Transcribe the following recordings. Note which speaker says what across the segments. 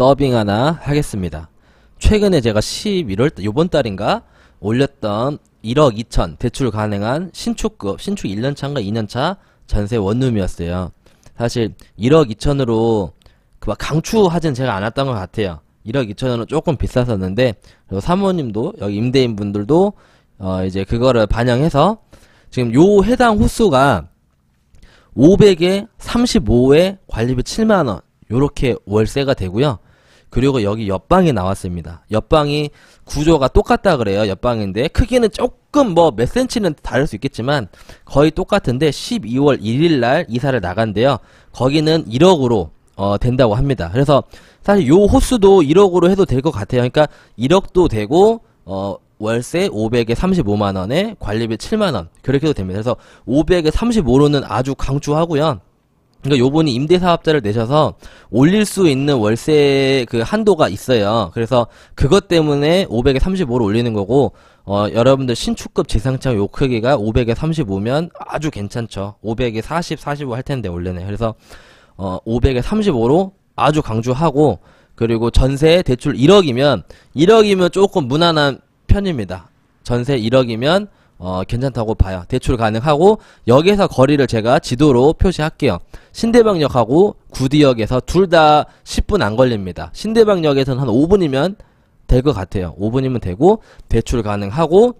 Speaker 1: 더빙 하나 하겠습니다. 최근에 제가 11월 요번 달인가 올렸던 1억 2천 대출 가능한 신축급 신축 1년차인가 2년차 전세 원룸이었어요. 사실 1억 2천으로 그 막 강추하진 제가 않았던것 같아요. 1억 2천원은 조금 비쌌었는데 사모님도 여기 임대인 분들도 어 이제 그거를 반영해서 지금 요 해당 호수가 500에 35에 관리비 7만원 요렇게 월세가 되고요 그리고 여기 옆방이 나왔습니다. 옆방이 구조가 똑같다 그래요. 옆방인데 크기는 조금 뭐 몇 센치는 다를 수 있겠지만 거의 똑같은데 12월 1일 날 이사를 나간대요. 거기는 1억으로 어, 된다고 합니다. 그래서 사실 요 호수도 1억으로 해도 될 것 같아요. 그러니까 1억도 되고 어, 월세 500에 35만원에 관리비 7만원 그렇게 해도 됩니다. 그래서 500에 35로는 아주 강추하고요. 그러니까 요분이 임대사업자를 내셔서 올릴 수 있는 월세 그 한도가 있어요. 그래서 그것 때문에 500에 35로 올리는 거고 어 여러분들 신축급 재상층요 크기가 500에 35면 아주 괜찮죠. 500에 40, 45 할 텐데 원래는. 그래서 어 500에 35로 아주 강조하고 그리고 전세 대출 1억이면 1억이면 조금 무난한 편입니다. 전세 1억이면 어, 괜찮다고 봐요. 대출 가능하고 여기에서 거리를 제가 지도로 표시할게요. 신대방역하고 구디역에서 둘 다 10분 안 걸립니다. 신대방역에서는 한 5분이면 될 것 같아요. 5분이면 되고 대출 가능하고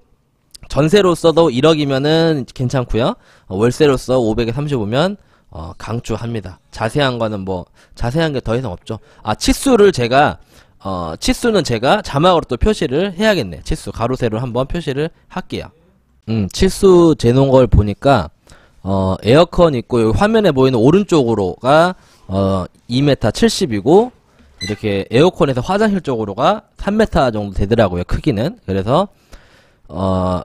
Speaker 1: 전세로 써도 1억이면은 괜찮고요. 어, 월세로 써 500에 35면 어, 강추합니다. 자세한 거는 뭐 자세한 게 더 이상 없죠. 아 치수를 제가 어, 치수는 제가 자막으로 또 표시를 해야겠네. 치수 가로세로 한번 표시를 할게요. 음, 치수 재놓은 걸 보니까 어, 에어컨 있고 화면에 보이는 오른쪽으로가 어, 2m 70이고 이렇게 에어컨에서 화장실 쪽으로가 3m 정도 되더라고요 크기는 그래서 어,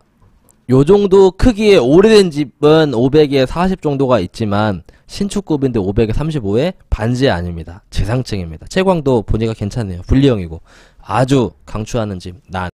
Speaker 1: 요 정도 크기의 오래된 집은 500에 40 정도가 있지만 신축급인데 500에 35에 반지 아닙니다. 재상층입니다. 채광도 보니까 괜찮네요. 분리형이고 아주 강추하는 집 난.